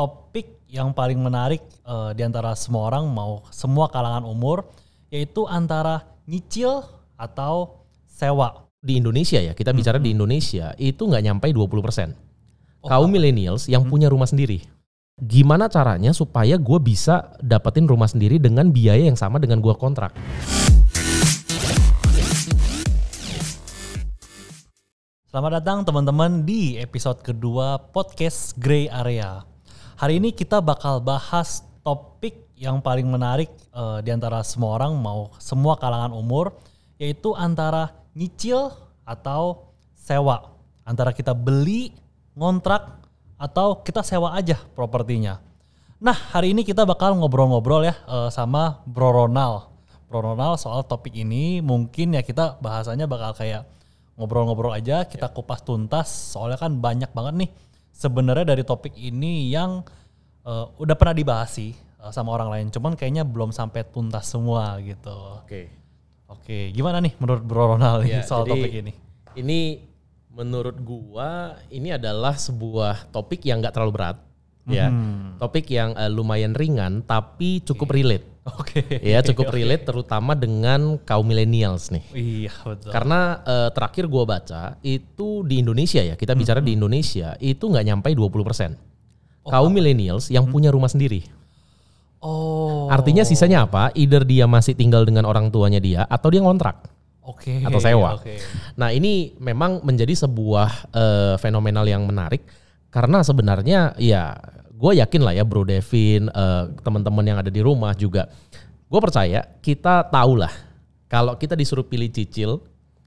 topik yang paling menarik uh, di antara semua orang mau semua kalangan umur yaitu antara nyicil atau sewa. Di Indonesia ya, kita bicara hmm. di Indonesia itu nggak nyampe 20%. Oh, Kaum millennials yang hmm. punya rumah sendiri. Gimana caranya supaya gue bisa dapetin rumah sendiri dengan biaya yang sama dengan gue kontrak? Selamat datang teman-teman di episode kedua podcast Grey Area. Hari ini kita bakal bahas topik yang paling menarik uh, di antara semua orang mau semua kalangan umur yaitu antara nyicil atau sewa. Antara kita beli, ngontrak atau kita sewa aja propertinya. Nah, hari ini kita bakal ngobrol-ngobrol ya uh, sama Bro Ronald. Bro Ronald soal topik ini mungkin ya kita bahasanya bakal kayak ngobrol-ngobrol aja, kita kupas tuntas soalnya kan banyak banget nih sebenarnya dari topik ini yang uh, udah pernah dibahas sih uh, sama orang lain, cuman kayaknya belum sampai tuntas semua gitu. Oke. Okay. Oke, okay. gimana nih menurut Bro Ronald ya, soal jadi, topik ini? Ini menurut gua ini adalah sebuah topik yang nggak terlalu berat ya. Hmm. Topik yang uh, lumayan ringan tapi cukup iya. relate. Oke. Okay. Ya, cukup okay. relate terutama dengan kaum millennials nih. Iya, betul. Karena uh, terakhir gua baca itu di Indonesia ya, kita bicara hmm. di Indonesia itu nggak nyampe 20%. Oh, kaum millennials yang hmm. punya rumah sendiri. Oh. Artinya sisanya apa? Either dia masih tinggal dengan orang tuanya dia atau dia ngontrak. Oke. Okay. Atau sewa. Okay. Nah, ini memang menjadi sebuah uh, fenomenal yang menarik karena sebenarnya ya gue yakin lah ya Bro Devin, uh, teman-teman yang ada di rumah juga. Gue percaya kita tahu lah kalau kita disuruh pilih cicil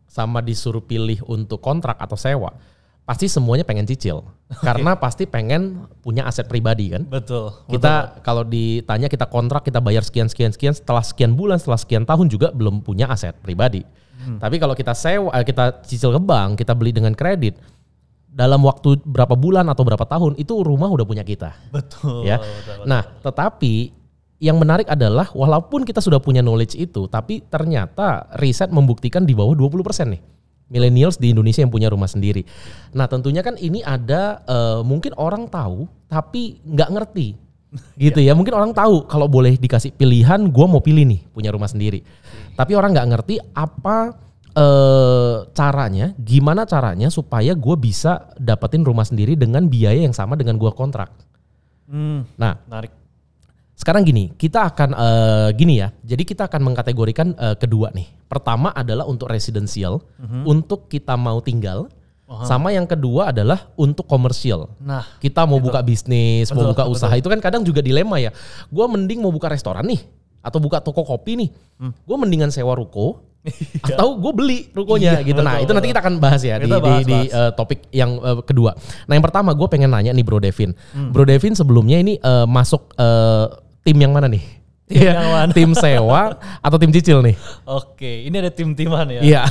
sama disuruh pilih untuk kontrak atau sewa, pasti semuanya pengen cicil karena pasti pengen punya aset pribadi kan betul kita kalau ditanya kita kontrak kita bayar sekian sekian sekian setelah sekian bulan setelah sekian tahun juga belum punya aset pribadi hmm. tapi kalau kita sewa eh, kita cicil ke bank kita beli dengan kredit dalam waktu berapa bulan atau berapa tahun itu rumah udah punya kita. Betul. Ya. Betul, betul. Nah, tetapi yang menarik adalah walaupun kita sudah punya knowledge itu, tapi ternyata riset membuktikan di bawah 20% nih millennials di Indonesia yang punya rumah sendiri. Nah, tentunya kan ini ada uh, mungkin orang tahu tapi nggak ngerti. Gitu ya. Mungkin orang tahu kalau boleh dikasih pilihan gue mau pilih nih punya rumah sendiri. Iya. Tapi orang nggak ngerti apa uh, caranya gimana caranya supaya gue bisa dapetin rumah sendiri dengan biaya yang sama dengan gue kontrak. Hmm, nah, menarik. Sekarang gini, kita akan uh, gini ya. Jadi kita akan mengkategorikan uh, kedua nih. Pertama adalah untuk residensial, uh-huh. Mhm. untuk kita mau tinggal. uh Sama yang kedua adalah untuk komersial. Nah, kita mau itu. buka bisnis, betul, mau buka betul. usaha itu kan kadang juga dilema ya. Gue mending mau buka restoran nih, atau buka toko kopi nih. Hmm. Gue mendingan sewa ruko atau gue beli rukonya iya, gitu. Nah betul, itu nanti kita akan bahas ya di, bahas, di, bahas. di uh, eh, topik yang uh, kedua. Nah yang pertama gue pengen nanya nih Bro Devin, hmm. Bro Devin sebelumnya ini uh, masuk uh, tim yang mana nih? Tim, ya, yang mana? tim sewa atau tim cicil nih? Oke, ini ada tim timan ya. Iya.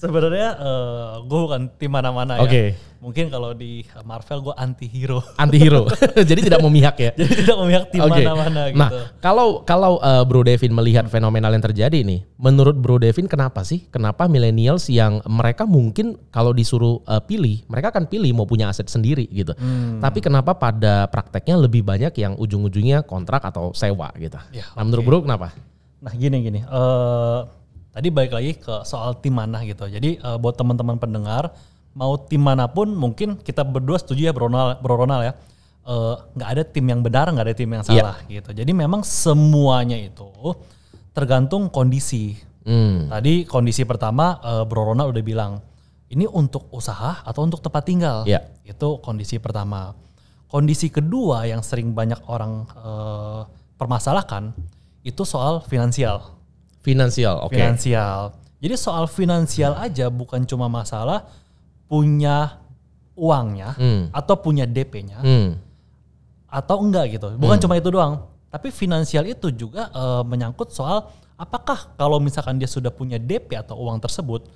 Sebenarnya uh, gue bukan tim mana-mana okay. ya. Oke Mungkin kalau di Marvel gue anti hero. Anti hero. Jadi tidak memihak ya. Jadi tidak memihak tim okay. mana-mana nah, gitu. Nah, kalau kalau uh, Bro Devin melihat fenomenal yang terjadi nih, menurut Bro Devin kenapa sih? Kenapa millennials yang mereka mungkin kalau disuruh uh, pilih, mereka akan pilih mau punya aset sendiri gitu. Hmm. Tapi kenapa pada prakteknya lebih banyak yang ujung-ujungnya kontrak atau sewa gitu. Ya, nah, menurut Bro kenapa? Nah, gini gini. Uh, tadi balik lagi ke soal tim mana gitu. Jadi uh, buat teman-teman pendengar mau tim manapun mungkin kita berdua setuju ya Bro Ronald, Bro Ronald ya eh, nggak uh, ada tim yang benar nggak ada tim yang iya. salah yeah. gitu jadi memang semuanya itu tergantung kondisi hmm. tadi kondisi pertama uh, Bro Ronald udah bilang ini untuk usaha atau untuk tempat tinggal yeah. itu kondisi pertama kondisi kedua yang sering banyak orang uh, permasalahkan itu soal finansial finansial oke okay. finansial jadi soal finansial aja bukan cuma masalah punya uangnya hmm. atau punya DP-nya hmm. atau enggak gitu. Bukan hmm. cuma itu doang, tapi finansial itu juga uh, menyangkut soal apakah kalau misalkan dia sudah punya DP atau uang tersebut,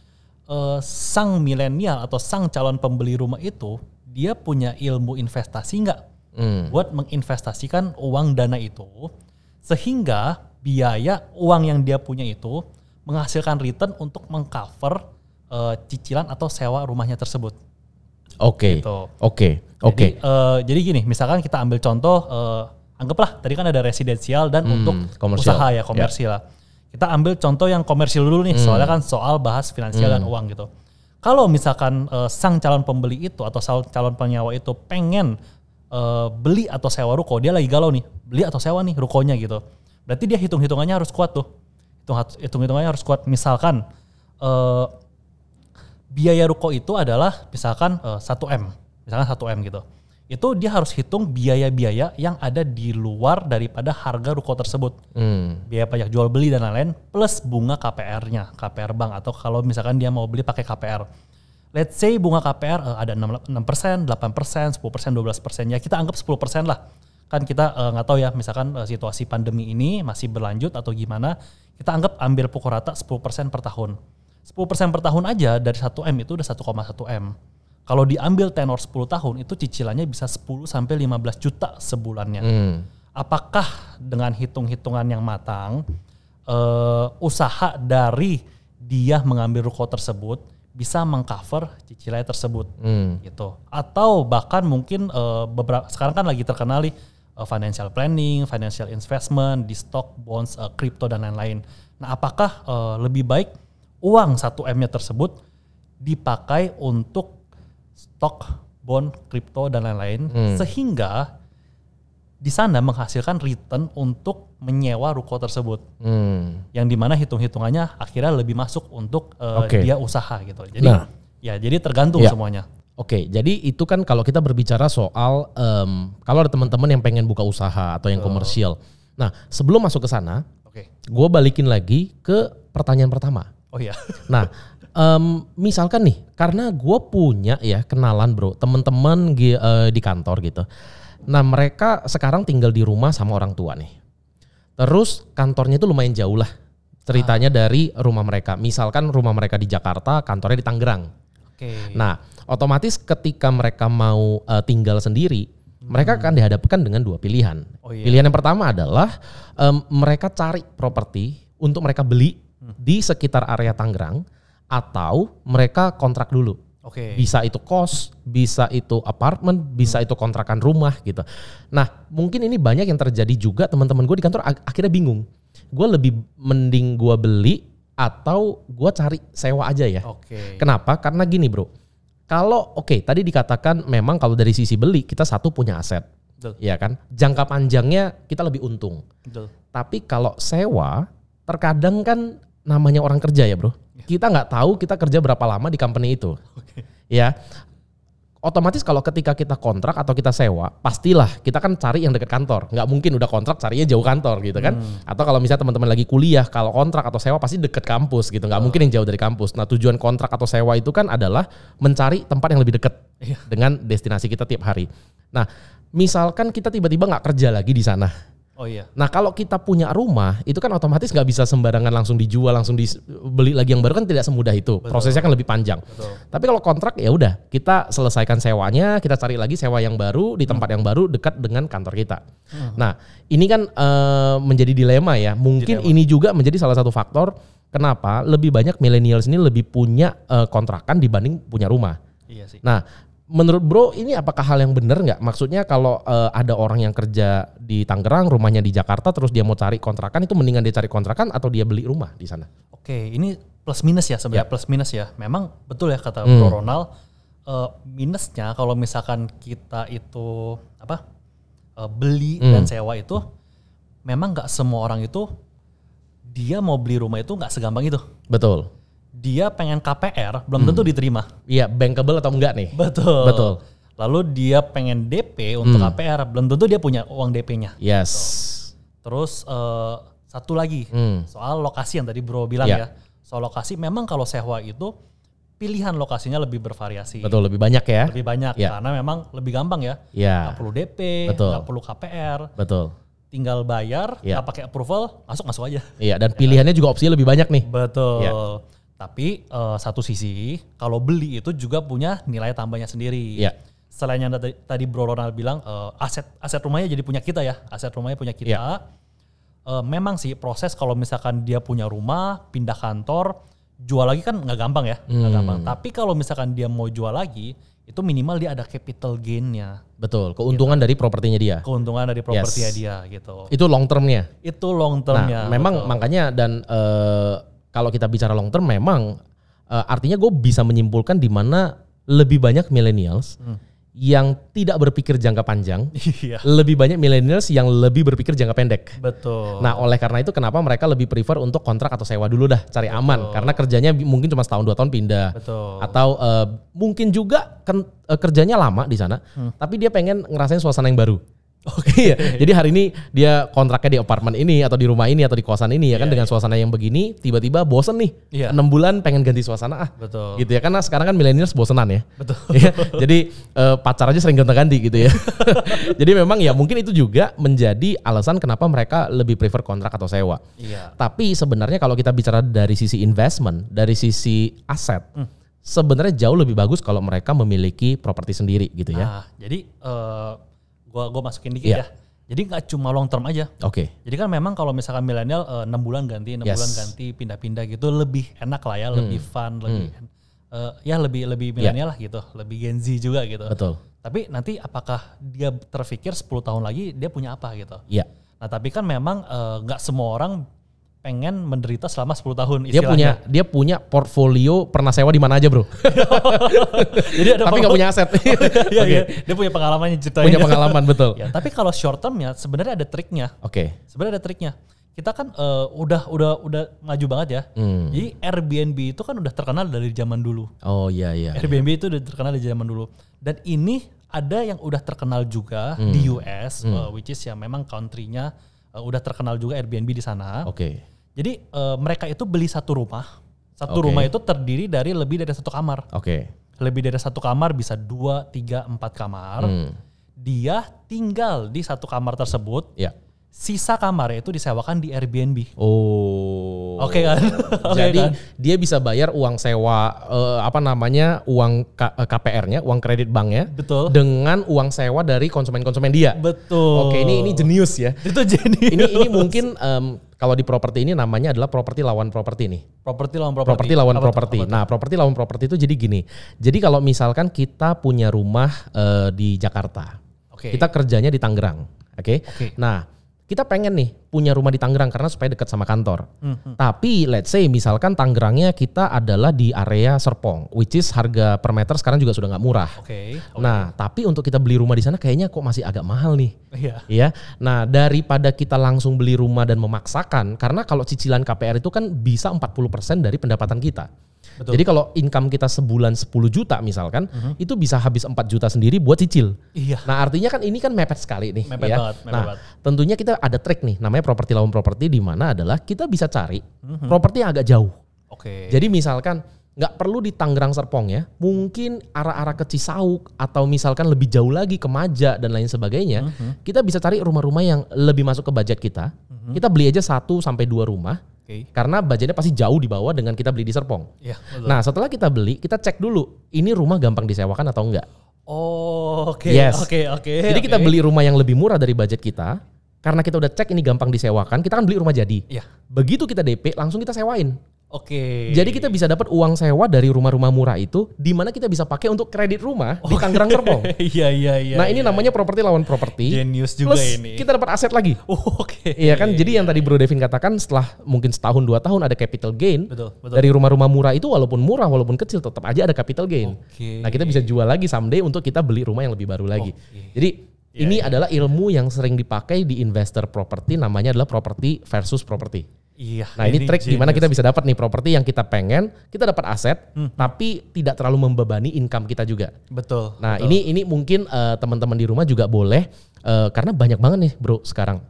uh, sang milenial atau sang calon pembeli rumah itu dia punya ilmu investasi enggak hmm. buat menginvestasikan uang dana itu sehingga biaya uang yang dia punya itu menghasilkan return untuk mengcover uh, cicilan atau sewa rumahnya tersebut. Oke. Okay. Gitu. Oke. Okay. Oke. Okay. Jadi, uh, eh, jadi gini, misalkan kita ambil contoh, uh, anggaplah tadi kan ada residensial dan hmm, untuk komersial. usaha ya, ya. komersial. Yeah. Kita ambil contoh yang komersial dulu nih, hmm. soalnya kan soal bahas finansial hmm. dan uang gitu. Kalau misalkan uh, sang calon pembeli itu atau calon penyewa itu pengen uh, beli atau sewa ruko, dia lagi galau nih, beli atau sewa nih rukonya gitu. Berarti dia hitung hitungannya harus kuat tuh, hitung hitungannya harus kuat. Misalkan uh, biaya ruko itu adalah misalkan uh, m misalkan satu m gitu. Itu dia harus hitung biaya-biaya yang ada di luar daripada harga ruko tersebut. Hmm. Biaya pajak jual beli dan lain-lain plus bunga KPR-nya, KPR bank atau kalau misalkan dia mau beli pakai KPR. Let's say bunga KPR uh, eh, ada 6%, persen 8%, 10%, 12%. Ya kita anggap 10% lah. Kan kita eh, nggak uh, tahu ya misalkan uh, situasi pandemi ini masih berlanjut atau gimana. Kita anggap ambil pukul rata 10% per tahun 10% per tahun aja dari 1M itu udah 1,1 M. Kalau diambil tenor 10 tahun itu cicilannya bisa 10 sampai 15 juta sebulannya. Hmm. Apakah dengan hitung-hitungan yang matang uh, usaha dari dia mengambil ruko tersebut bisa mengcover cicilannya tersebut hmm. gitu. Atau bahkan mungkin uh, beberapa sekarang kan lagi terkenal nih uh, financial planning, financial investment di stock, bonds, uh, crypto dan lain-lain. Nah, apakah uh, lebih baik uang 1M-nya tersebut dipakai untuk stok bond, kripto dan lain-lain hmm. sehingga di sana menghasilkan return untuk menyewa ruko tersebut. Hmm. Yang dimana hitung-hitungannya akhirnya lebih masuk untuk uh, eh, okay. dia usaha gitu. Jadi nah. ya jadi tergantung ya. semuanya. Oke, okay, jadi itu kan kalau kita berbicara soal um, kalau ada teman-teman yang pengen buka usaha atau yang komersial. Nah, sebelum masuk ke sana, okay. gue balikin lagi ke pertanyaan pertama. Oh iya. Nah, um, misalkan nih, karena gue punya ya kenalan bro, temen teman eh, di kantor gitu. Nah mereka sekarang tinggal di rumah sama orang tua nih. Terus kantornya itu lumayan jauh lah ceritanya ah. dari rumah mereka. Misalkan rumah mereka di Jakarta, kantornya di Tangerang. Okay. Nah otomatis ketika mereka mau uh, tinggal sendiri, mereka hmm. akan dihadapkan dengan dua pilihan. Oh, iya. Pilihan yang pertama adalah um, mereka cari properti untuk mereka beli di sekitar area Tangerang atau mereka kontrak dulu. Oke. Okay. Bisa itu kos, bisa itu apartemen, bisa hmm. itu kontrakan rumah gitu. Nah, mungkin ini banyak yang terjadi juga teman-teman gue di kantor ak akhirnya bingung. Gue lebih mending gue beli atau gue cari sewa aja ya. Oke. Okay. Kenapa? Karena gini bro, kalau oke okay, tadi dikatakan memang kalau dari sisi beli kita satu punya aset, Betul. ya kan? Jangka panjangnya kita lebih untung. Betul. Tapi kalau sewa terkadang kan namanya orang kerja ya bro. Kita nggak tahu kita kerja berapa lama di company itu. Okay. Ya, otomatis kalau ketika kita kontrak atau kita sewa, pastilah kita kan cari yang dekat kantor. Nggak mungkin udah kontrak carinya jauh kantor gitu kan. Hmm. Atau kalau misalnya teman-teman lagi kuliah, kalau kontrak atau sewa pasti dekat kampus gitu. Nggak oh. mungkin yang jauh dari kampus. Nah tujuan kontrak atau sewa itu kan adalah mencari tempat yang lebih dekat iya. dengan destinasi kita tiap hari. Nah misalkan kita tiba-tiba nggak kerja lagi di sana Oh iya. Nah kalau kita punya rumah itu kan otomatis nggak bisa sembarangan langsung dijual langsung dibeli lagi yang baru kan tidak semudah itu. Betul. Prosesnya kan lebih panjang. Betul. Tapi kalau kontrak ya udah kita selesaikan sewanya, kita cari lagi sewa yang baru di tempat hmm. yang baru dekat dengan kantor kita. Hmm. Nah ini kan e, menjadi dilema ya. Mungkin dilema. ini juga menjadi salah satu faktor kenapa lebih banyak milenial ini lebih punya e, kontrakan dibanding punya rumah. Iya sih. Nah menurut bro ini apakah hal yang benar nggak? Maksudnya kalau uh, ada orang yang kerja di Tangerang, rumahnya di Jakarta, terus dia mau cari kontrakan itu mendingan dia cari kontrakan atau dia beli rumah di sana? Oke, ini plus minus ya sebenarnya yeah. plus minus ya. Memang betul ya kata hmm. Bro Ronald uh, minusnya kalau misalkan kita itu apa uh, beli hmm. dan sewa itu memang nggak semua orang itu dia mau beli rumah itu nggak segampang itu. Betul dia pengen KPR belum hmm. tentu diterima. Iya, bankable atau enggak nih? Betul. Betul. Lalu dia pengen DP untuk hmm. KPR belum tentu dia punya uang DP-nya. Yes. Betul. Terus uh, satu lagi hmm. soal lokasi yang tadi Bro bilang yeah. ya. Soal lokasi memang kalau sewa itu pilihan lokasinya lebih bervariasi. Betul, lebih banyak ya. Lebih banyak yeah. karena memang lebih gampang ya. Yeah. Tidak perlu DP, tidak perlu KPR. Betul tinggal bayar, yeah. nggak pakai approval, masuk masuk aja. Iya, dan pilihannya juga opsinya lebih banyak nih. Betul. Yeah. Tapi uh, satu sisi kalau beli itu juga punya nilai tambahnya sendiri. Yeah. Selain yang tadi, Bro Ronald bilang uh, aset aset rumahnya jadi punya kita ya, aset rumahnya punya kita. Yeah. Iya. Uh, memang sih proses kalau misalkan dia punya rumah, pindah kantor, jual lagi kan nggak gampang ya, nggak Gak hmm. gampang. Tapi kalau misalkan dia mau jual lagi, itu minimal dia ada capital gainnya. Betul, keuntungan gitu. dari propertinya dia. Keuntungan dari propertinya yes. dia gitu. Itu long termnya. Itu long termnya. Nah, memang betul. makanya dan uh, kalau kita bicara long term memang uh, artinya gue bisa menyimpulkan di mana lebih banyak millennials hmm. yang tidak berpikir jangka panjang, iya. lebih banyak millennials yang lebih berpikir jangka pendek. Betul. Nah, oleh karena itu kenapa mereka lebih prefer untuk kontrak atau sewa dulu dah, cari Betul. aman karena kerjanya mungkin cuma setahun dua tahun pindah. Betul. Atau uh, mungkin juga ken, eh, kerjanya lama di sana, hmm. tapi dia pengen ngerasain suasana yang baru. Oke ya. Jadi hari ini dia kontraknya di apartemen ini atau di rumah ini atau di kosan ini ya kan yeah, dengan iya. suasana yang begini tiba-tiba bosen nih. Yeah. Iya. 6 bulan pengen ganti suasana ah. Betul. Gitu ya karena sekarang kan milenials bosenan ya. Betul. Ya, jadi uh, pacar aja sering gonta-ganti gitu ya. jadi memang ya mungkin itu juga menjadi alasan kenapa mereka lebih prefer kontrak atau sewa. Iya. Yeah. Tapi sebenarnya kalau kita bicara dari sisi investment, dari sisi aset, mm. sebenarnya jauh lebih bagus kalau mereka memiliki properti sendiri gitu ya. Nah, jadi uh, gua gua masukin dikit yeah. ya. Jadi nggak cuma long term aja. Oke. Okay. Jadi kan memang kalau misalkan milenial eh, enam bulan ganti, enam yes. bulan ganti, pindah-pindah gitu lebih enak lah ya, hmm. lebih hmm. fun, lebih uh, ya lebih lebih iya. milenial yeah. lah gitu, lebih Gen Z juga gitu. Betul. Tapi nanti apakah dia terpikir 10 tahun lagi dia punya apa gitu? Iya. Yeah. Nah tapi kan memang eh, nggak uh, semua orang pengen menderita selama 10 tahun istilahnya. Dia punya dia punya portfolio pernah sewa di mana aja, Bro. Jadi ada Tapi nggak punya aset. oh, iya, okay. iya. Dia punya pengalamannya ceritanya. Punya pengalaman betul. ya, tapi kalau short term ya sebenarnya ada triknya. Oke. Okay. Sebenarnya ada triknya. Kita kan uh, udah udah udah maju banget ya. Hmm. Jadi Airbnb itu kan udah terkenal dari zaman dulu. Oh iya iya. iya. Airbnb iya. itu udah terkenal dari zaman dulu. Dan ini ada yang udah terkenal juga hmm. di US, hmm. Uh, which is ya memang countrynya uh, udah terkenal juga Airbnb di sana. Oke. Okay jadi uh, mereka itu beli satu rumah. Satu okay. rumah itu terdiri dari lebih dari satu kamar. Oke. Okay. Lebih dari satu kamar bisa dua, tiga, empat kamar. Hmm. Dia tinggal di satu kamar tersebut. Ya. Yeah. Sisa kamarnya itu disewakan di Airbnb. Oh. Oke okay, kan? okay, Jadi kan? dia bisa bayar uang sewa uh, apa namanya? uang KPR-nya, eh, uang kredit banknya. Betul. Dengan uang sewa dari konsumen-konsumen dia. Betul. Oke, okay, ini ini jenius ya. Itu jenius. Ini ini mungkin um, kalau di properti ini namanya adalah properti lawan properti nih. Properti lawan properti. Properti lawan properti. Nah, properti lawan properti itu jadi gini. Jadi kalau misalkan kita punya rumah uh, di Jakarta, okay. kita kerjanya di Tangerang, oke? Okay? Okay. Nah kita pengen nih punya rumah di Tangerang karena supaya dekat sama kantor. Mm -hmm. Tapi let's say misalkan Tangerangnya kita adalah di area Serpong, which is harga per meter sekarang juga sudah nggak murah. Oke. Okay. Okay. Nah, tapi untuk kita beli rumah di sana kayaknya kok masih agak mahal nih. Iya. Yeah. Ya. Nah, daripada kita langsung beli rumah dan memaksakan karena kalau cicilan KPR itu kan bisa 40% dari pendapatan kita. Betul. Jadi kalau income kita sebulan 10 juta misalkan, uh mhm. -huh. itu bisa habis 4 juta sendiri buat cicil. Iya. Nah, artinya kan ini kan mepet sekali nih mepet ya. Banget, mepet nah, banget. tentunya kita ada trik nih namanya properti lawan properti di mana adalah kita bisa cari uh mhm. -huh. properti yang agak jauh. Oke. Okay. Jadi misalkan nggak perlu di Tangerang Serpong ya, mungkin arah-arah ke Cisauk atau misalkan lebih jauh lagi ke Maja dan lain sebagainya, uh mhm. -huh. kita bisa cari rumah-rumah yang lebih masuk ke budget kita. Uh -huh. Kita beli aja satu sampai dua rumah, Okay. Karena budgetnya pasti jauh di bawah dengan kita beli di Serpong. Yeah, betul. Nah setelah kita beli, kita cek dulu ini rumah gampang disewakan atau enggak. Oh, oke. Okay, yes. Oke, okay, oke. Okay, Jadi okay. kita beli rumah yang lebih murah dari budget kita. Karena kita udah cek ini gampang disewakan, kita kan beli rumah jadi. Yeah. Begitu kita DP, langsung kita sewain. Oke. Okay. Jadi kita bisa dapat uang sewa dari rumah-rumah murah itu, di mana kita bisa pakai untuk kredit rumah oh. di iya, Tangerang Serpong. Iya iya iya. Nah ini iya. namanya properti lawan properti. Genius juga plus ini. Kita dapat aset lagi. Oh, oke. Okay. Iya kan. Jadi yang tadi Bro Devin katakan setelah mungkin setahun dua tahun ada capital gain betul, betul. dari rumah-rumah murah itu walaupun murah walaupun kecil tetap aja ada capital gain. Okay. Nah kita bisa jual lagi someday untuk kita beli rumah yang lebih baru lagi. Okay. Jadi Iya, ini ya. adalah ilmu yang sering dipakai di investor properti namanya adalah properti versus properti. Iya. Nah ini, ini trik di gimana kita bisa dapat nih properti yang kita pengen, kita dapat aset, hmm. tapi tidak terlalu membebani income kita juga. Betul. Nah betul. ini ini mungkin uh, teman-teman di rumah juga boleh uh, karena banyak banget nih bro sekarang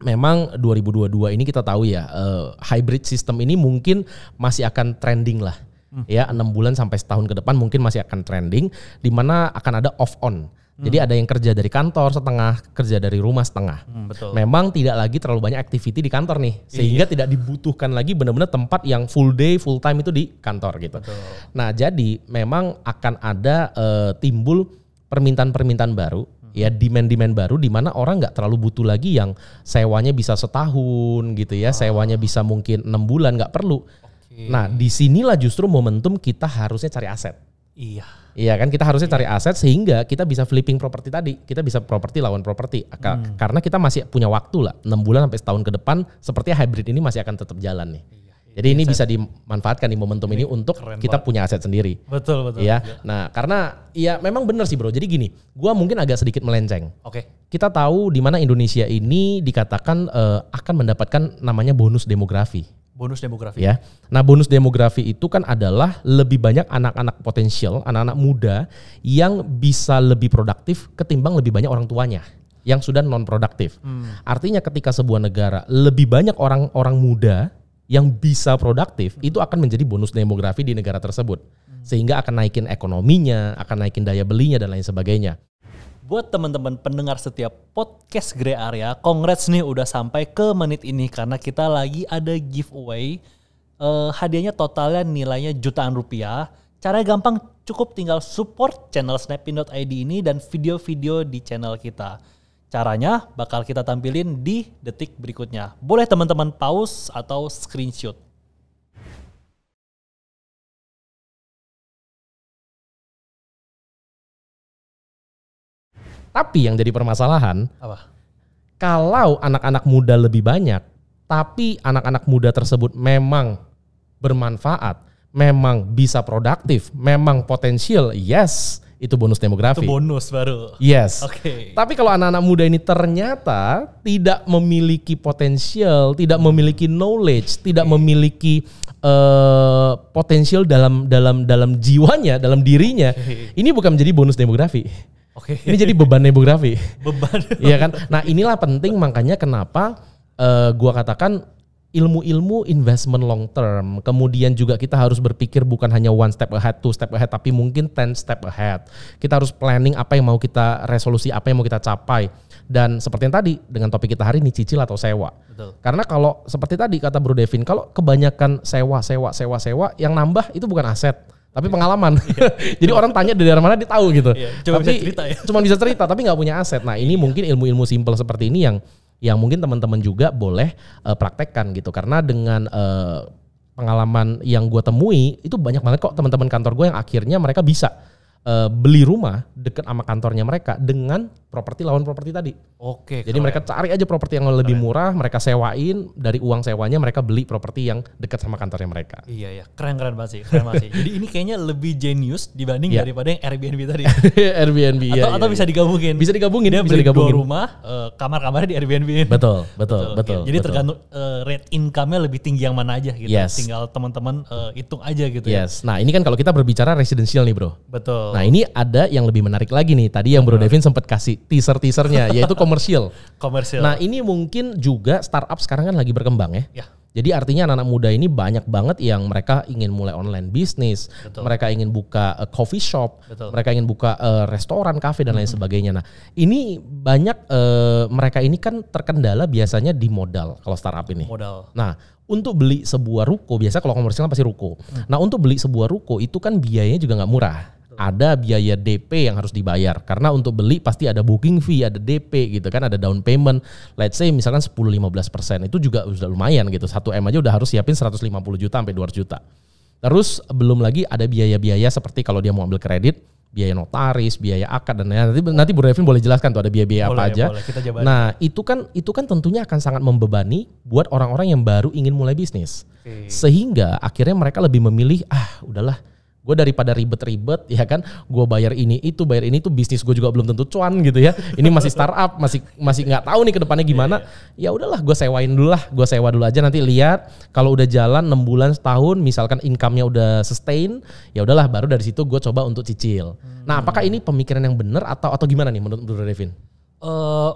memang 2022 ini kita tahu ya uh, hybrid system ini mungkin masih akan trending lah. Hmm. Ya, enam bulan sampai setahun ke depan mungkin masih akan trending di mana akan ada off on. Hmm. Jadi ada yang kerja dari kantor setengah, kerja dari rumah setengah. Hmm, betul. Memang tidak lagi terlalu banyak activity di kantor nih, sehingga iya. tidak dibutuhkan lagi benar-benar tempat yang full day, full time itu di kantor gitu. Betul. Nah, jadi memang akan ada uh, timbul permintaan-permintaan baru hmm. ya demand-demand baru di mana orang nggak terlalu butuh lagi yang sewanya bisa setahun gitu ya, ah. sewanya bisa mungkin enam bulan nggak perlu. Okay. Nah disinilah justru momentum kita harusnya cari aset. Iya. Iya kan kita harusnya cari iya. aset sehingga kita bisa flipping properti tadi. Kita bisa properti lawan properti. Hmm. Karena kita masih punya waktu lah 6 bulan sampai setahun ke depan seperti hybrid ini masih akan tetap jalan nih. Iya, iya. Jadi ini bisa dimanfaatkan di momentum ini, ini untuk kita banget. punya aset sendiri. Betul betul. Iya. Ya. Nah, karena ya memang benar sih bro. Jadi gini, gua mungkin agak sedikit melenceng. Oke. Okay. Kita tahu di mana Indonesia ini dikatakan uh, akan mendapatkan namanya bonus demografi. Bonus demografi. Ya. Nah, bonus demografi itu kan adalah lebih banyak anak-anak potensial, anak-anak muda yang bisa lebih produktif ketimbang lebih banyak orang tuanya yang sudah non produktif. Hmm. Artinya ketika sebuah negara lebih banyak orang-orang muda yang bisa produktif, hmm. itu akan menjadi bonus demografi di negara tersebut. Hmm. Sehingga akan naikin ekonominya, akan naikin daya belinya dan lain sebagainya buat teman-teman pendengar setiap podcast Grey Area, congrats nih udah sampai ke menit ini karena kita lagi ada giveaway. Uh, hadiahnya totalnya nilainya jutaan rupiah. cara gampang, cukup tinggal support channel snapin.id ini dan video-video di channel kita. Caranya bakal kita tampilin di detik berikutnya. Boleh teman-teman pause atau screenshot. Tapi yang jadi permasalahan apa? Kalau anak-anak muda lebih banyak, tapi anak-anak muda tersebut memang bermanfaat, memang bisa produktif, memang potensial, yes, itu bonus demografi. Itu bonus baru. Yes. Oke. Okay. Tapi kalau anak-anak muda ini ternyata tidak memiliki potensial, tidak memiliki knowledge, tidak memiliki uh, potensial dalam dalam dalam jiwanya, dalam dirinya, okay. ini bukan menjadi bonus demografi Oke. Okay. Ini jadi beban demografi. beban. Iya kan? Nah, inilah penting makanya kenapa uh, gua katakan ilmu-ilmu investment long term. Kemudian juga kita harus berpikir bukan hanya one step ahead, two step ahead, tapi mungkin ten step ahead. Kita harus planning apa yang mau kita resolusi, apa yang mau kita capai. Dan seperti yang tadi dengan topik kita hari ini cicil atau sewa. Betul. Karena kalau seperti tadi kata Bro Devin, kalau kebanyakan sewa, sewa, sewa, sewa, yang nambah itu bukan aset tapi pengalaman. Iya. Jadi orang tanya dari mana dia tahu gitu. Iya, Cuma tapi bisa cerita ya. Cuma bisa cerita tapi nggak punya aset. Nah, ini iya. mungkin ilmu-ilmu simpel seperti ini yang yang mungkin teman-teman juga boleh uh, praktekkan gitu karena dengan uh, pengalaman yang gue temui itu banyak banget kok teman-teman kantor gue yang akhirnya mereka bisa uh, beli rumah deket sama kantornya mereka dengan properti lawan properti tadi. Oke. Jadi mereka cari aja properti yang lebih keren. murah, mereka sewain dari uang sewanya mereka beli properti yang dekat sama kantornya mereka. Iya ya, keren keren banget sih, keren banget sih. Jadi ini kayaknya lebih genius dibanding yeah. daripada yang Airbnb tadi. Airbnb iya, atau, ya. Atau, iya, bisa digabungin. Bisa digabungin, Dia bisa beli digabungin. Dua rumah, uh, kamar-kamarnya di Airbnb. Betul, betul, betul. betul iya. Jadi betul. tergantung uh, rate income-nya lebih tinggi yang mana aja gitu. Yes. Tinggal teman-teman uh, hitung aja gitu ya. yes. ya. Nah, ini kan kalau kita berbicara residensial nih, Bro. Betul. Nah, ini ada yang lebih menarik lagi nih. Tadi yang Bro Devin sempat kasih teaser-teasernya yaitu komersial. komersial. Nah, ini mungkin juga startup sekarang kan lagi berkembang ya. ya. Jadi artinya anak-anak muda ini banyak banget yang mereka ingin mulai online bisnis, mereka ingin buka uh, coffee shop, Betul. mereka ingin buka uh, restoran, kafe dan lain hmm. sebagainya. Nah, ini banyak uh, mereka ini kan terkendala biasanya di modal kalau startup ini. Modal. Nah, untuk beli sebuah ruko biasa kalau komersial kan pasti ruko. Hmm. Nah, untuk beli sebuah ruko itu kan biayanya juga nggak murah ada biaya DP yang harus dibayar karena untuk beli pasti ada booking fee, ada DP gitu kan, ada down payment. Let's say misalkan 10 15% itu juga sudah lumayan gitu. Satu m aja udah harus siapin 150 juta sampai 200 juta. Terus belum lagi ada biaya-biaya seperti kalau dia mau ambil kredit, biaya notaris, biaya akad dan lain nanti nanti Bu Revin boleh jelaskan tuh ada biaya-biaya apa aja. Boleh, kita jabarin. nah, itu kan itu kan tentunya akan sangat membebani buat orang-orang yang baru ingin mulai bisnis. Okay. Sehingga akhirnya mereka lebih memilih ah udahlah gue daripada ribet-ribet ya kan gue bayar ini itu bayar ini itu bisnis gue juga belum tentu cuan gitu ya ini masih startup masih masih nggak tahu nih kedepannya gimana iya, iya. ya udahlah gue sewain dulu lah gue sewa dulu aja nanti lihat kalau udah jalan 6 bulan setahun misalkan income-nya udah sustain ya udahlah baru dari situ gue coba untuk cicil hmm. nah apakah ini pemikiran yang benar atau atau gimana nih menurut Bro Devin? Uh,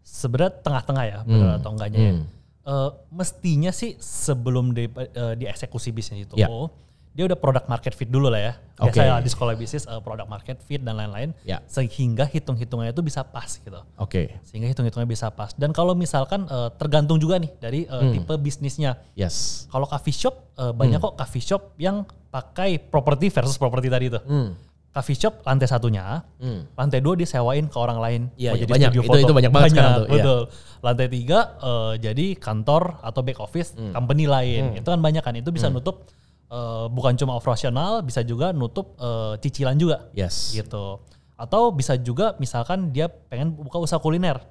sebenarnya tengah-tengah ya hmm. benar atau enggaknya ya. hmm. ya. Uh, mestinya sih sebelum di, uh, dieksekusi bisnis itu yeah. Oh, dia udah produk market fit dulu lah ya. Oke. okay. di sekolah bisnis uh, product market fit dan lain-lain. Ya. Sehingga hitung-hitungannya itu bisa pas gitu. Oke. Okay. Sehingga hitung-hitungannya bisa pas. Dan kalau misalkan uh, tergantung juga nih dari uh, hmm. tipe bisnisnya. Yes. Kalau coffee shop uh, banyak hmm. kok coffee shop yang pakai properti versus properti tadi itu. Hmm. Coffee shop lantai satunya, hmm. lantai dua disewain ke orang lain. Iya, ya, banyak. Studio Itu, itu banyak banget banyak, sekarang tuh. Iya. Betul. Ya. Lantai tiga uh, jadi kantor atau back office hmm. company lain. Hmm. Itu kan banyak kan. Itu bisa hmm. nutup uh, bukan cuma operasional bisa juga nutup uh, cicilan juga yes gitu atau bisa juga misalkan dia pengen buka usaha kuliner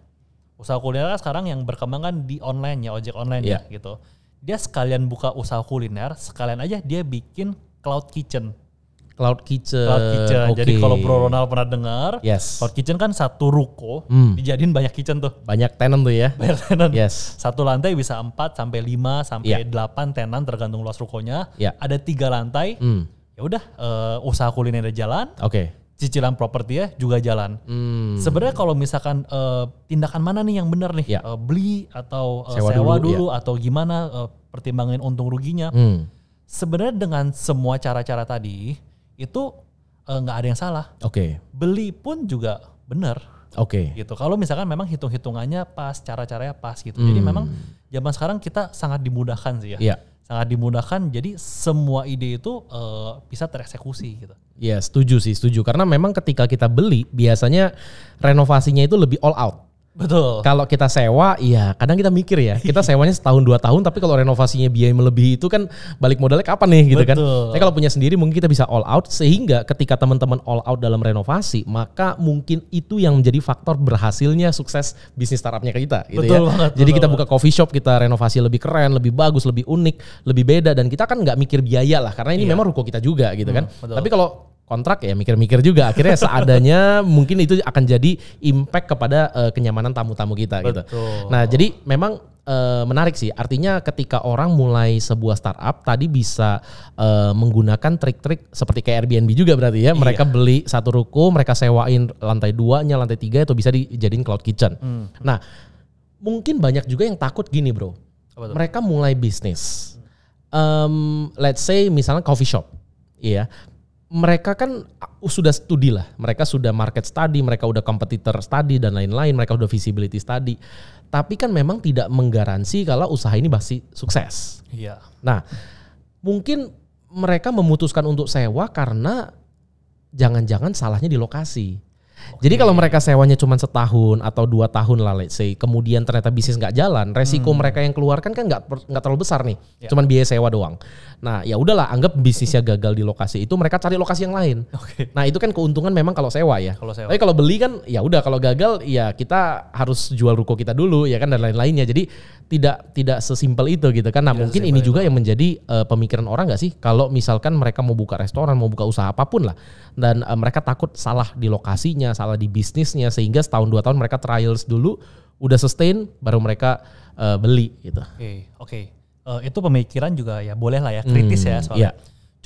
usaha kuliner kan sekarang yang berkembang kan di online ya ojek online yeah. ya iya. gitu dia sekalian buka usaha kuliner sekalian aja dia bikin cloud kitchen Cloud Kitchen. Cloud Kitchen. Okay. Jadi kalau Bro Ronald pernah dengar, yes. Cloud Kitchen kan satu ruko hmm. dijadiin banyak kitchen tuh. Banyak tenant tuh ya. Banyak tenant. Yes. Satu lantai bisa 4 sampai 5 sampai yeah. Ya. 8 tenant tergantung luas rukonya. Yeah. Ada tiga lantai. Hmm. Ya udah uh, usaha kulinernya jalan. Oke. Okay cicilan properti ya juga jalan. Hmm. Sebenarnya kalau misalkan uh, tindakan mana nih yang benar nih? Ya. Uh, beli atau uh, sewa, sewa dulu, dulu ya. atau gimana uh, pertimbangin untung ruginya? Hmm. Sebenarnya dengan semua cara-cara tadi itu eh, nggak uh, ada yang salah. Oke. Okay. Beli pun juga benar. Oke. Okay. Gitu. Kalau misalkan memang hitung-hitungannya pas, cara-caranya pas gitu. Hmm. Jadi memang zaman sekarang kita sangat dimudahkan sih ya. Yeah. Sangat dimudahkan. Jadi semua ide itu uh, bisa tereksekusi gitu. Ya setuju sih, setuju. Karena memang ketika kita beli biasanya renovasinya itu lebih all out. Betul. Kalau kita sewa, iya kadang kita mikir ya, kita sewanya setahun dua tahun, tapi kalau renovasinya biaya melebihi itu kan balik modalnya kapan nih gitu kan? Betul. kan. Tapi kalau punya sendiri mungkin kita bisa all out, sehingga ketika teman-teman all out dalam renovasi, maka mungkin itu yang menjadi faktor berhasilnya sukses bisnis startupnya kita gitu ya. betul ya. Banget, Jadi kita buka coffee shop, kita renovasi lebih keren, lebih bagus, lebih unik, lebih beda, dan kita kan nggak mikir biaya lah, karena ini iya. memang ruko kita juga gitu hmm, kan. Betul. Tapi kalau kontrak ya mikir-mikir juga akhirnya seadanya mungkin itu akan jadi impact kepada uh, kenyamanan tamu-tamu kita gitu. Betul. gitu. Nah, jadi memang uh, menarik sih. Artinya ketika orang mulai sebuah startup tadi bisa uh, menggunakan trik-trik seperti kayak Airbnb juga berarti ya. Mereka iya. beli satu ruko, mereka sewain lantai dua duanya, lantai tiga itu bisa dijadiin cloud kitchen. Hmm. Nah, mungkin banyak juga yang takut gini, Bro. Betul. Mereka mulai bisnis. Um, let's say misalnya coffee shop. Iya mereka kan uh, sudah studi lah, mereka sudah market study, mereka udah competitor study dan lain-lain, mereka udah visibility study. Tapi kan memang tidak menggaransi kalau usaha ini pasti sukses. Iya. Nah, mungkin mereka memutuskan untuk sewa karena jangan-jangan salahnya di lokasi. Jadi kalau mereka sewanya cuma setahun atau dua tahun lah, let's say, kemudian ternyata bisnis nggak jalan, resiko hmm. mereka yang keluarkan kan nggak nggak terlalu besar nih, yeah. cuma biaya sewa doang. Nah ya udahlah, anggap bisnisnya gagal di lokasi itu, mereka cari lokasi yang lain. Okay. Nah itu kan keuntungan memang kalau sewa ya. Kalau sewa. Tapi kalau beli kan ya udah kalau gagal ya kita harus jual ruko kita dulu ya kan dan lain-lainnya. Jadi tidak tidak sesimpel itu gitu kan. Nah tidak mungkin ini itu. juga yang menjadi uh, pemikiran orang nggak sih, kalau misalkan mereka mau buka restoran, mau buka usaha apapun lah, dan uh, mereka takut salah di lokasinya produknya, salah di bisnisnya sehingga setahun dua tahun mereka trials dulu, udah sustain baru mereka uh, beli gitu. Oke, okay, oke. Okay. Uh, eh, itu pemikiran juga ya boleh lah ya hmm, kritis hmm, ya soalnya. Yeah.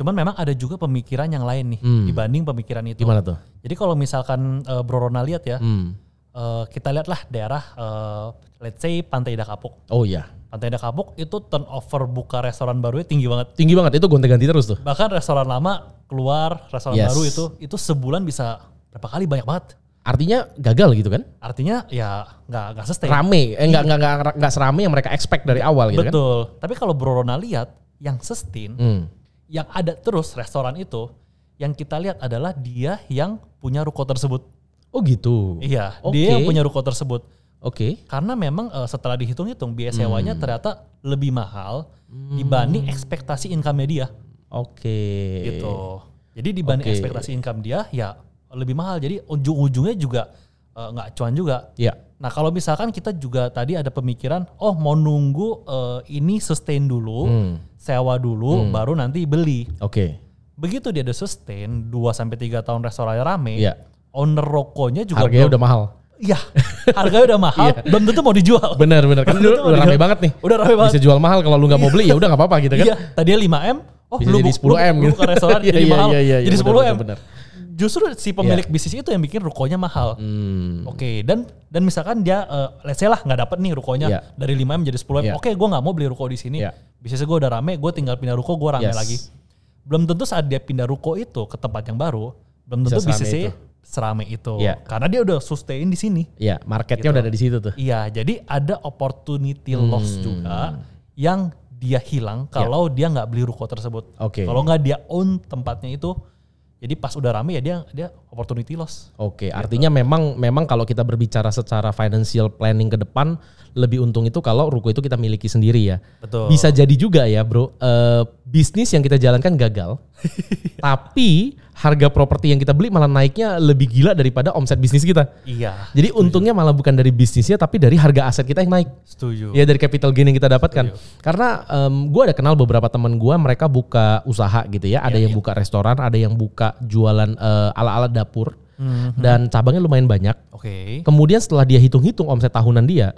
Cuman memang ada juga pemikiran yang lain nih hmm. dibanding pemikiran itu. Gimana tuh? Jadi kalau misalkan uh, Bro Rona lihat ya, hmm. uh, kita lihatlah daerah uh, let's say Pantai Dakapuk. Oh iya. Yeah. Pantai Dakapuk itu turnover buka restoran baru ya tinggi banget. Tinggi banget itu gonta-ganti terus tuh. Bahkan restoran lama keluar, restoran yes. baru itu itu sebulan bisa berapa kali banyak banget artinya gagal gitu kan? Artinya ya nggak nggak sustain. Rame, eh, nggak nggak nggak nggak serame yang mereka expect dari awal gitu Betul. kan? Betul. Tapi kalau Bro Rona lihat yang sustain, hmm. yang ada terus restoran itu, yang kita lihat adalah dia yang punya ruko tersebut. Oh gitu. Iya, okay. dia yang punya ruko tersebut. Oke. Okay. Karena memang uh, setelah dihitung-hitung biaya hmm. sewanya hmm. ternyata lebih mahal hmm. dibanding ekspektasi income dia. Oke. Okay. Gitu. Jadi dibanding okay. ekspektasi income dia, ya lebih mahal. Jadi ujung-ujungnya juga eh, nggak uh, cuan juga. Iya. Yeah. Nah kalau misalkan kita juga tadi ada pemikiran, oh mau nunggu uh, ini sustain dulu, hmm. sewa dulu, hmm. baru nanti beli. Oke. Okay. Begitu dia ada sustain 2 sampai tiga tahun restorannya rame, yeah. owner rokoknya juga harganya belum, udah mahal. Iya, harganya udah mahal, iya. belum tentu mau dijual. Bener-bener. Kan udah, udah rame banget nih. Udah rame banget. Bisa jual mahal kalau lu nggak mau iya. beli ya udah nggak apa-apa gitu kan. Iya, tadinya 5 m, oh Bisa lu jadi 10 m gitu. restoran iya, jadi iya, mahal, jadi 10 m. Bener, bener justru si pemilik yeah. bisnis itu yang bikin rukonya mahal. Hmm. Oke, okay. dan dan misalkan dia uh, let's say lah nggak dapet nih rukonya yeah. dari 5 m jadi 10 m. Yeah. Oke, okay, gue nggak mau beli ruko di sini. Yeah. Bisnisnya gue udah rame, gue tinggal pindah ruko, gue rame yes. lagi. Belum tentu saat dia pindah ruko itu ke tempat yang baru, belum tentu bisnisnya serame itu. Yeah. Karena dia udah sustain di sini. Iya, yeah, marketnya gitu. udah ada di situ tuh. Iya, jadi ada opportunity hmm. loss juga yang dia hilang iya. kalau yeah. dia nggak beli ruko tersebut. Okay. Kalau nggak dia own tempatnya itu jadi pas udah rame ya dia dia opportunity loss. Oke, okay, gitu. artinya memang memang kalau kita berbicara secara financial planning ke depan lebih untung itu kalau ruko itu kita miliki sendiri ya. Betul. Bisa jadi juga ya, Bro. Uh, bisnis yang kita jalankan gagal. tapi harga properti yang kita beli malah naiknya lebih gila daripada omset bisnis kita. Iya. Jadi setuju. untungnya malah bukan dari bisnisnya tapi dari harga aset kita yang naik. Setuju. Ya dari capital gain yang kita dapatkan. Setuju. Karena um, gue ada kenal beberapa teman gue mereka buka usaha gitu ya. Ada iya, yang iya. buka restoran, ada yang buka jualan ala eh, ala-ala dapur. Mm -hmm. Dan cabangnya lumayan banyak. Oke. Okay. Kemudian setelah dia hitung-hitung omset tahunan dia,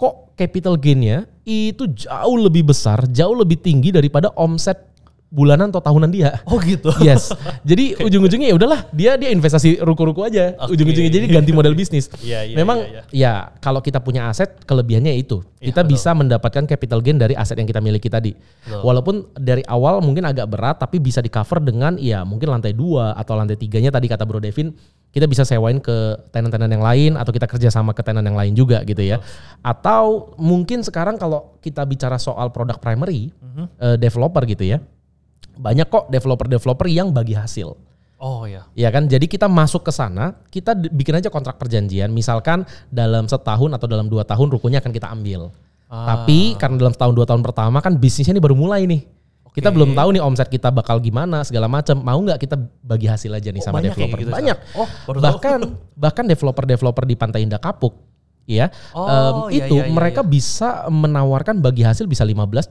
kok capital gainnya itu jauh lebih besar, jauh lebih tinggi daripada omset bulanan atau tahunan dia. Oh gitu. Yes. Jadi okay. ujung-ujungnya ya udahlah dia dia investasi ruko-ruko aja. Okay. Ujung-ujungnya jadi ganti model bisnis. yeah, yeah, Memang yeah, yeah. ya kalau kita punya aset kelebihannya itu yeah, kita betul. bisa mendapatkan capital gain dari aset yang kita miliki tadi. Betul. Walaupun dari awal mungkin agak berat tapi bisa di cover dengan ya mungkin lantai dua atau lantai tiganya tadi kata Bro Devin kita bisa sewain ke tenant tenant yang lain atau kita kerja sama ke tenant yang lain juga gitu ya. Atau mungkin sekarang kalau kita bicara soal produk primary mm -hmm. developer gitu ya banyak kok developer-developer yang bagi hasil. Oh ya. Iya kan? Jadi kita masuk ke sana, kita bikin aja kontrak perjanjian. Misalkan dalam setahun atau dalam dua tahun rukunnya akan kita ambil. Ah. Tapi karena dalam setahun dua tahun pertama kan bisnisnya ini baru mulai nih. Okay. Kita belum tahu nih omset kita bakal gimana segala macam. Mau nggak kita bagi hasil aja nih oh, sama banyak ya developer? Ya gitu, banyak. Oh, bahkan bahkan developer-developer di Pantai Indah Kapuk ya. Oh, um, iya, itu iya, iya, mereka iya. bisa menawarkan bagi hasil bisa 15 20%.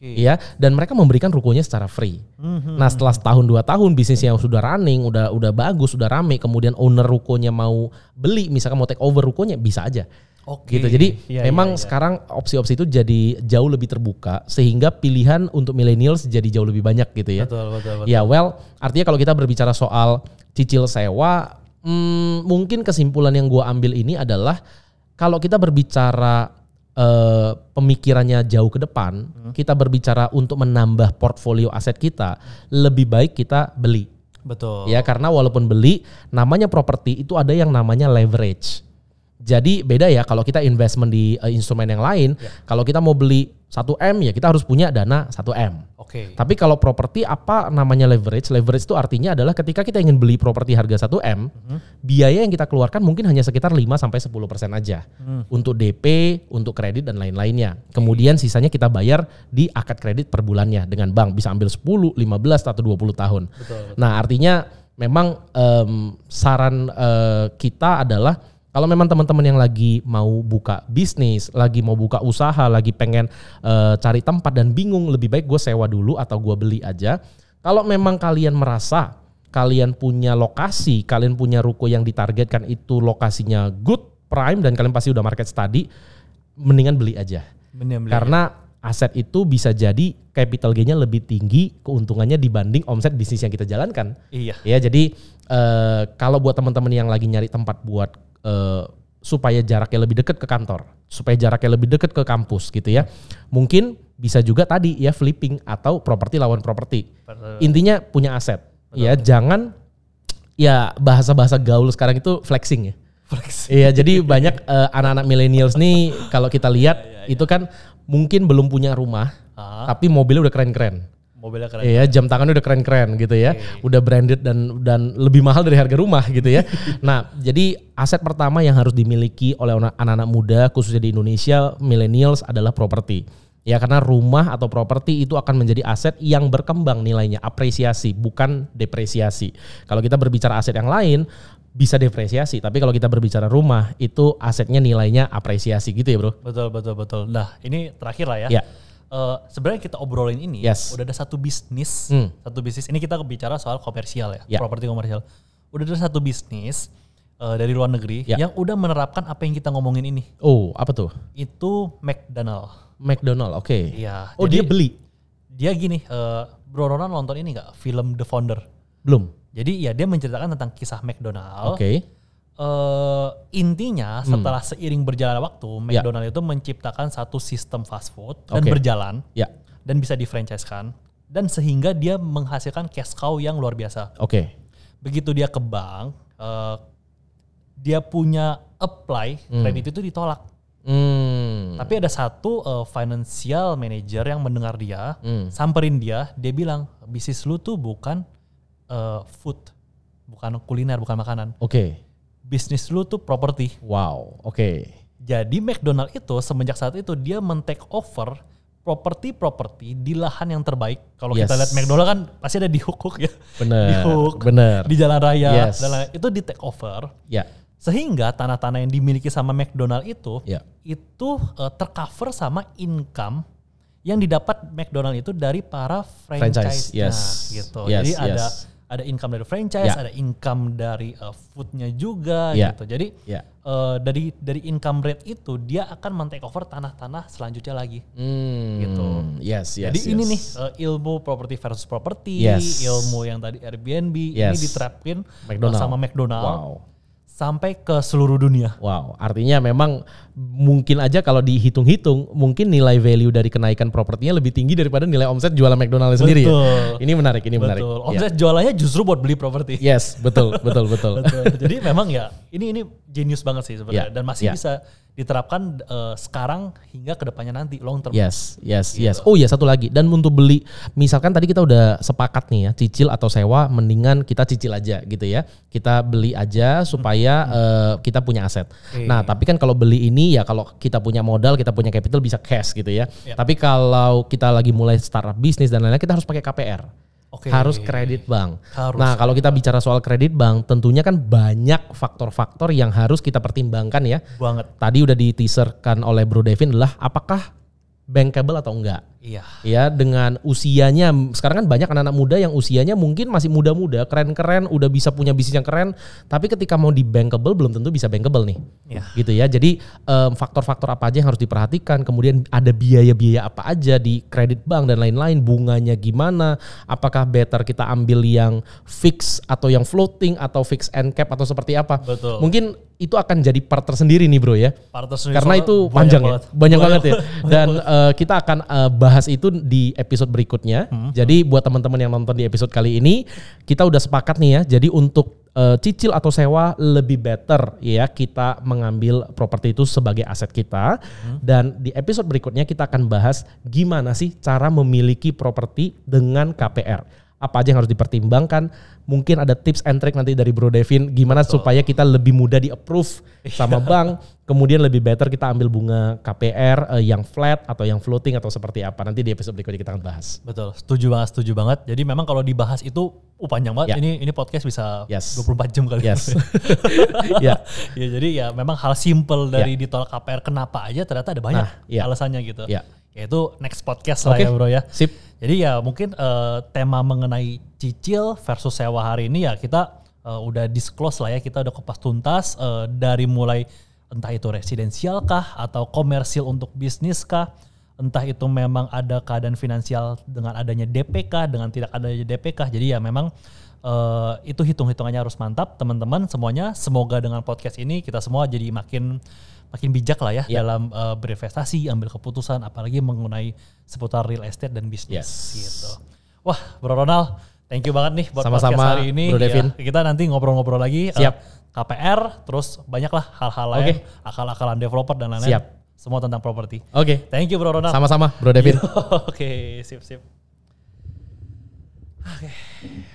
Okay. Ya, dan mereka memberikan rukunya secara free. Mm-hmm. Nah, setelah setahun dua tahun bisnis yang sudah running, udah udah bagus, sudah rame, kemudian owner rukonya mau beli, misalkan mau take over rukonya, bisa aja. Okay. Gitu. Jadi ya, memang ya, ya. sekarang opsi-opsi itu jadi jauh lebih terbuka sehingga pilihan untuk milenial jadi jauh lebih banyak gitu ya. Betul, betul, betul. Ya, well, artinya kalau kita berbicara soal cicil sewa, hmm, mungkin kesimpulan yang gua ambil ini adalah kalau kita berbicara Eh, pemikirannya jauh ke depan, hmm. kita berbicara untuk menambah portfolio aset kita, lebih baik kita beli. Betul. Ya karena walaupun beli, namanya properti itu ada yang namanya leverage. Jadi beda ya kalau kita investment di uh, instrumen yang lain, yeah. kalau kita mau beli 1M ya kita harus punya dana 1M. Oke. Okay. Tapi kalau properti apa namanya leverage? Leverage itu artinya adalah ketika kita ingin beli properti harga 1M, mm-hmm. biaya yang kita keluarkan mungkin hanya sekitar 5 sampai 10% aja mm. untuk DP, untuk kredit dan lain-lainnya. Okay. Kemudian sisanya kita bayar di akad kredit per bulannya dengan bank bisa ambil 10, 15 atau 20 tahun. Betul, Nah, artinya memang um, saran uh, kita adalah kalau memang teman-teman yang lagi mau buka bisnis, lagi mau buka usaha, lagi pengen e, cari tempat dan bingung, lebih baik gue sewa dulu atau gue beli aja. Kalau memang kalian merasa kalian punya lokasi, kalian punya ruko yang ditargetkan itu lokasinya good prime dan kalian pasti udah market study, mendingan beli aja. Mendingan beli. Karena aset itu bisa jadi capital gainnya lebih tinggi keuntungannya dibanding omset bisnis yang kita jalankan. Iya. Ya jadi e, kalau buat teman-teman yang lagi nyari tempat buat uh, supaya jaraknya lebih dekat ke kantor, supaya jaraknya lebih dekat ke kampus gitu ya. Mungkin bisa juga tadi ya flipping atau properti lawan properti. Intinya punya aset. Betul. Ya, jangan ya bahasa-bahasa gaul sekarang itu flexing ya. Flexing. Iya, jadi banyak uh, anak-anak millennials nih kalau kita lihat ya, ya, ya. itu kan mungkin belum punya rumah, Aha. tapi mobilnya udah keren-keren mobilnya keren. Iya, jam tangan udah keren-keren gitu ya. Okay. Udah branded dan dan lebih mahal dari harga rumah gitu ya. nah, jadi aset pertama yang harus dimiliki oleh anak-anak muda khususnya di Indonesia millennials adalah properti. Ya karena rumah atau properti itu akan menjadi aset yang berkembang nilainya, apresiasi bukan depresiasi. Kalau kita berbicara aset yang lain bisa depresiasi, tapi kalau kita berbicara rumah itu asetnya nilainya apresiasi gitu ya, Bro. Betul betul betul. Nah, ini terakhir lah ya. ya uh, sebenarnya kita obrolin ini yes. udah ada satu bisnis, hmm. satu bisnis. Ini kita bicara soal komersial ya, yeah. properti komersial. Udah ada satu bisnis uh, dari luar negeri yeah. yang udah menerapkan apa yang kita ngomongin ini. Oh, apa tuh? Itu McDonald. McDonald, oke. Okay. Iya. Oh, jadi, dia beli. Dia gini, uh, Bro Ronan nonton ini gak film The Founder? Belum. Jadi ya dia menceritakan tentang kisah McDonald. Oke. Okay uh, intinya setelah hmm. seiring berjalan waktu ya. McDonald yeah. itu menciptakan satu sistem fast food dan berjalan yeah. dan bisa difranchisekan dan sehingga dia menghasilkan cash cow yang luar biasa. Oke. Okay. Begitu dia ke bank, uh, dia punya apply hmm. kredit itu ditolak. Hmm. Tapi ada satu uh, financial manager yang mendengar dia, hmm. samperin dia, dia bilang bisnis lu tuh bukan uh, food, bukan kuliner, bukan makanan. Oke. Okay bisnis lu tuh properti. Wow, oke. Okay. Jadi McDonald itu semenjak saat itu dia men-take over properti-properti di lahan yang terbaik. Kalau yes. kita lihat McDonald kan pasti ada di hook-hook ya. Bener. Di hook. Bener. Di jalan raya. Yes. Dan itu di take over. Yeah. Sehingga tanah-tanah yang dimiliki sama McDonald itu Yeah. itu uh, tercover sama income yang didapat McDonald itu dari para franchise, franchise yes. gitu. Yes, Jadi yes. ada ada income dari franchise, yeah. ada income dari uh, foodnya juga yeah. gitu. Jadi yeah. uh, dari dari income rate itu dia akan men-take over tanah-tanah selanjutnya lagi. Mm. Gitu. Yes, yes. Jadi yes. ini nih uh, ilmu properti versus properti, yes. ilmu yang tadi Airbnb yes. ini diterapin sama McDonald. Wow sampai ke seluruh dunia. Wow, artinya memang mungkin aja kalau dihitung-hitung, mungkin nilai value dari kenaikan propertinya lebih tinggi daripada nilai omset jualan McDonald's betul. sendiri ya. Ini menarik, ini betul. menarik. Ya. Omset ya. jualannya justru buat beli properti. Yes, betul, betul, betul. betul. Jadi memang ya, ini ini genius banget sih sebenarnya yeah. dan masih yeah. bisa diterapkan uh, sekarang hingga kedepannya nanti long term. Yes, yes, gitu. yes. Oh iya satu lagi dan untuk beli misalkan tadi kita udah sepakat nih ya cicil atau sewa mendingan kita cicil aja gitu ya kita beli aja supaya hmm. uh, kita punya aset. Okay. Iya, nah iya. tapi kan kalau beli ini ya kalau kita punya modal kita punya capital bisa cash gitu ya. Yeah. Tapi kalau kita lagi mulai startup bisnis dan lain-lain kita harus pakai KPR. Okay. Harus kredit bank. Harus. Nah, kalau kita bicara soal kredit bank, tentunya kan banyak faktor-faktor yang harus kita pertimbangkan ya. Banget. Tadi udah diteaserkan oleh Bro Devin adalah apakah bankable atau enggak. Iya. Ya dengan usianya sekarang kan banyak anak-anak muda yang usianya mungkin masih muda-muda, keren-keren, udah bisa punya bisnis yang keren, tapi ketika mau di bankable belum tentu bisa bankable nih. Iya. Gitu ya. Jadi faktor faktor-faktor apa aja yang harus diperhatikan, kemudian ada biaya-biaya apa aja di kredit bank dan lain-lain, bunganya gimana, apakah better kita ambil yang fix atau yang floating atau fix and cap atau seperti apa. Betul. Mungkin itu akan jadi part tersendiri nih bro ya. Part tersendiri. Karena itu panjang banyak ya. Banyak, banyak banget ya. Dan uh, kita akan uh, eh, bahas bahas itu di episode berikutnya. Hmm. Jadi buat teman-teman yang nonton di episode kali ini, kita udah sepakat nih ya. Jadi untuk uh, cicil atau sewa lebih better ya kita mengambil properti itu sebagai aset kita. Hmm. Dan di episode berikutnya kita akan bahas gimana sih cara memiliki properti dengan KPR apa aja yang harus dipertimbangkan. Mungkin ada tips and trick nanti dari Bro Devin gimana Betul. supaya kita lebih mudah di-approve iya. sama bank, kemudian lebih better kita ambil bunga KPR uh, eh, yang flat atau yang floating atau seperti apa. Nanti di episode berikutnya kita akan bahas. Betul, setuju banget, setuju banget. Jadi memang kalau dibahas itu uh, panjang banget. Ya. Ini ini podcast bisa yes. 24 jam kali. Yes. ya. ya, jadi ya memang hal simple dari ya. ditolak KPR kenapa aja ternyata ada banyak nah, ya. alasannya gitu. Ya yaitu next podcast okay. lah ya bro ya. Sip. Jadi ya mungkin uh, tema mengenai cicil versus sewa hari ini ya kita uh, udah disclose lah ya kita udah kupas tuntas uh, dari mulai entah itu residensial kah atau komersil untuk bisnis kah entah itu memang ada keadaan finansial dengan adanya DPK dengan tidak adanya DPK jadi ya memang uh, itu hitung hitungannya harus mantap teman-teman semuanya semoga dengan podcast ini kita semua jadi makin makin bijak lah ya yeah. dalam uh, berinvestasi, ambil keputusan, apalagi mengenai seputar real estate dan bisnis yes. gitu. Wah, Bro Ronald, thank you banget nih buat Sama-sama, podcast hari ini. Bro Devin. Ya, kita nanti ngobrol-ngobrol lagi. Eh, Siap. Uh, KPR, terus banyaklah hal-hal lain, okay. akal-akalan developer dan lain-lain. Siap. Semua tentang properti. Oke. Okay. Thank you Bro Ronald. Sama-sama Bro Devin. Oke, okay, sip-sip. Oke. Okay.